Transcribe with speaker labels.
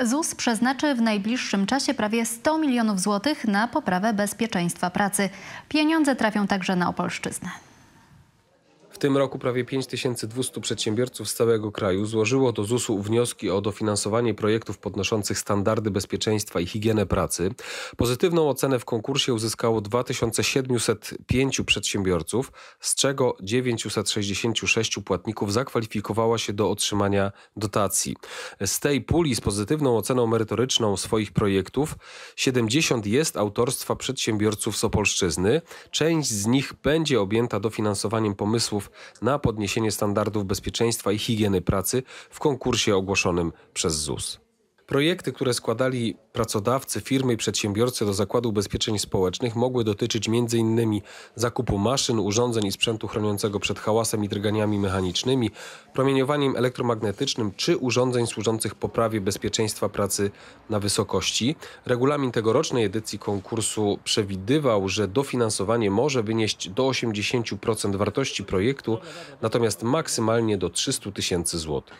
Speaker 1: ZUS przeznaczy w najbliższym czasie prawie 100 milionów złotych na poprawę bezpieczeństwa pracy. Pieniądze trafią także na Opolszczyznę.
Speaker 2: W tym roku prawie 5200 przedsiębiorców z całego kraju złożyło do ZUS-u wnioski o dofinansowanie projektów podnoszących standardy bezpieczeństwa i higienę pracy. Pozytywną ocenę w konkursie uzyskało 2705 przedsiębiorców, z czego 966 płatników zakwalifikowała się do otrzymania dotacji. Z tej puli z pozytywną oceną merytoryczną swoich projektów 70 jest autorstwa przedsiębiorców z Opolszczyzny. Część z nich będzie objęta dofinansowaniem pomysłów na podniesienie standardów bezpieczeństwa i higieny pracy w konkursie ogłoszonym przez ZUS. Projekty, które składali pracodawcy, firmy i przedsiębiorcy do Zakładu Ubezpieczeń Społecznych mogły dotyczyć m.in. zakupu maszyn, urządzeń i sprzętu chroniącego przed hałasem i drganiami mechanicznymi, promieniowaniem elektromagnetycznym czy urządzeń służących poprawie bezpieczeństwa pracy na wysokości. Regulamin tegorocznej edycji konkursu przewidywał, że dofinansowanie może wynieść do 80% wartości projektu, natomiast maksymalnie do 300 tysięcy złotych.